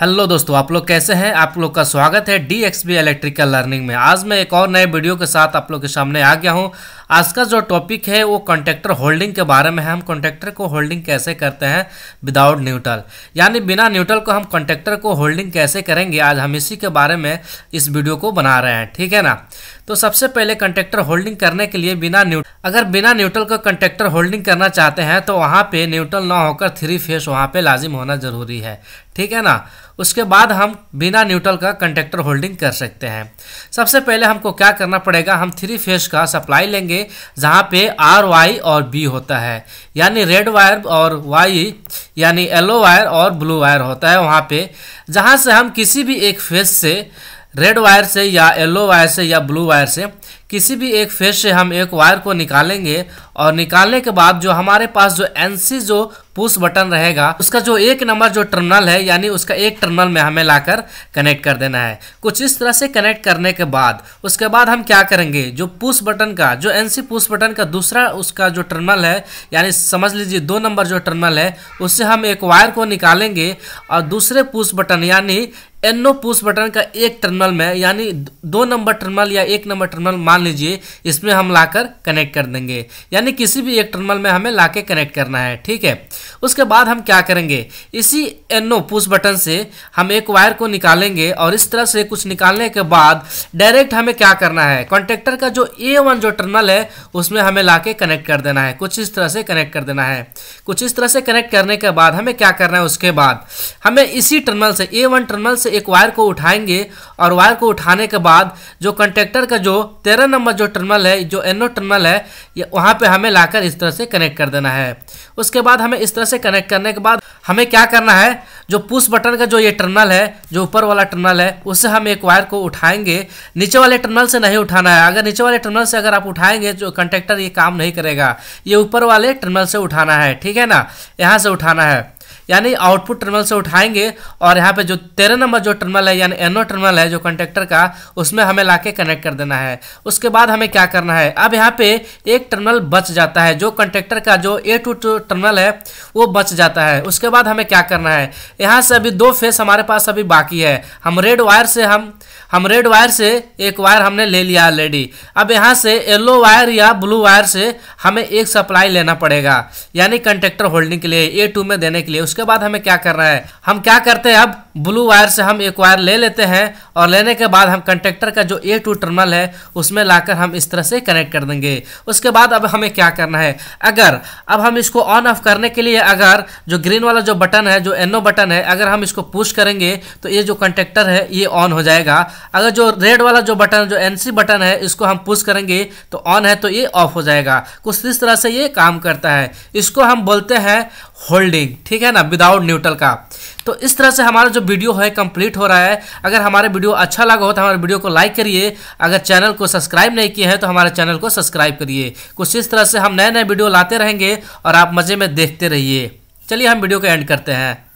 hello दोस्तों आप लोग कैसे हैं आप लोग का स्वागत है D X B electrical learning में आज मैं एक और नए वीडियो के साथ आप लोग के सामने आ गया हूं आज का जो टॉपिक है वो कॉन्ट्रेक्टर होल्डिंग के बारे में है हम कॉन्ट्रेक्टर को होल्डिंग कैसे करते हैं विदाउट न्यूट्रल यानी बिना न्यूट्रल को हम कॉन्ट्रेक्टर को होल्डिंग कैसे करेंगे आज हम इसी के बारे में इस वीडियो को बना रहे हैं ठीक है ना तो सबसे पहले कंटेक्टर होल्डिंग करने के लिए बिना न्यूट अगर बिना न्यूट्रल का कंटेक्टर होल्डिंग करना चाहते हैं तो वहाँ पे न्यूट्रल ना होकर थ्री फेस वहाँ पे लाजिम होना ज़रूरी है ठीक है ना उसके बाद हम बिना न्यूट्रल का कंटेक्टर होल्डिंग कर सकते हैं सबसे पहले हमको क्या करना पड़ेगा हम थ्री फेस का सप्लाई लेंगे जहाँ पे आर वाई और बी होता है यानी रेड वायर और वाई यानी येलो वायर और ब्लू वायर होता है वहाँ पे जहाँ से हम किसी भी एक फेस से रेड वायर से या येलो वायर से या ब्लू वायर से किसी भी एक फेज से हम एक वायर को निकालेंगे और निकालने के बाद जो हमारे पास जो एनसी जो पुश बटन रहेगा उसका जो एक नंबर जो टर्मिनल है यानी उसका एक टर्मिनल में हमें लाकर कनेक्ट कर देना है कुछ इस तरह से कनेक्ट करने के बाद उसके बाद हम क्या करेंगे जो पुश बटन का जो एनसी पुश बटन का दूसरा उसका जो टर्मिनल है यानी समझ लीजिए दो नंबर जो टर्मिनल है उससे हम एक वायर को निकालेंगे और दूसरे पुश बटन यानी एनो पुश बटन का एक टर्मिनल में यानी दो नंबर टर्मिनल या एक नंबर टर्मिनल मान लीजिए इसमें हम लाकर कनेक्ट कर देंगे यानी किसी भी एक टर्मिनल में हमें ला कनेक्ट करना है ठीक है उसके बाद हम क्या करेंगे इसी एनो पुश बटन से हम एक वायर को निकालेंगे और इस तरह से कुछ निकालने के बाद डायरेक्ट हमें क्या करना है कॉन्टेक्टर का जो ए वन जो टर्मिनल है उसमें हमें ला कनेक्ट कर देना है कुछ इस तरह से कनेक्ट कर देना है कुछ इस तरह से कनेक्ट करने के बाद हमें क्या करना है उसके बाद हमें इसी टर्मिनल से ए वन टर्मिनल से एक वायर को उठाएंगे और वायर को उठाने के बाद जो कंटेक्टर का जो तेरह नंबर जो टर्मिनल है जो एनो टर्मिनल है ये वहाँ पे हमें लाकर इस तरह से कनेक्ट कर देना है उसके बाद हमें इस तरह से कनेक्ट करने के बाद हमें क्या करना है जो पुश बटन का जो ये टर्मिनल है जो ऊपर वाला टर्मिनल है उससे हम एक वायर को उठाएंगे नीचे वाले टर्मिनल से नहीं उठाना है अगर नीचे वाले टर्मिनल से अगर आप उठाएंगे जो कंटेक्टर ये काम नहीं करेगा ये ऊपर वाले टर्मिनल से उठाना है ठीक है ना यहाँ से उठाना है यानी आउटपुट टर्मिनल से उठाएंगे और यहाँ पे जो तेरह नंबर जो टर्मिनल है यानी एनो टर्मिनल है जो कंटेक्टर का उसमें हमें ला कनेक्ट कर देना है उसके बाद हमें क्या करना है अब यहाँ पे एक टर्मिनल बच जाता है जो कंटेक्टर का जो ए टू टर्मिनल है वो बच जाता है उसके बाद हमें क्या करना है यहाँ से अभी दो फेस हमारे पास अभी बाकी है हम रेड वायर से हम हम रेड वायर से एक वायर हमने ले लिया ऑलरेडी अब यहाँ से येलो वायर या ब्लू वायर से हमें एक सप्लाई लेना पड़ेगा यानी कंटेक्टर होल्डिंग के लिए ए टू में देने के लिए उस उसके बाद हमें क्या करना है हम क्या करते हैं अब ब्लू वायर से हम एक वायर ले लेते हैं और लेने के बाद हम कंटेक्टर का जो ए टू टर्मल है उसमें लाकर हम इस तरह से कनेक्ट कर देंगे उसके बाद अब हमें क्या करना है अगर अब हम इसको ऑन ऑफ करने के लिए अगर जो ग्रीन वाला जो बटन है जो एनो बटन है अगर हम इसको पुश करेंगे तो ये जो कंटेक्टर है ये ऑन हो जाएगा अगर जो रेड वाला जो बटन जो एन बटन है इसको हम पुश करेंगे तो ऑन है तो ये ऑफ हो जाएगा कुछ इस तरह से ये काम करता है इसको हम बोलते हैं होल्डिंग ठीक है ना विदाउट न्यूट्रल का तो इस तरह से हमारा जो वीडियो है कंप्लीट हो रहा है अगर हमारे वीडियो अच्छा लगा हो तो हमारे वीडियो को लाइक करिए अगर चैनल को सब्सक्राइब नहीं किए हैं तो हमारे चैनल को सब्सक्राइब करिए कुछ इस तरह से हम नए नए वीडियो लाते रहेंगे और आप मज़े में देखते रहिए चलिए हम वीडियो को एंड करते हैं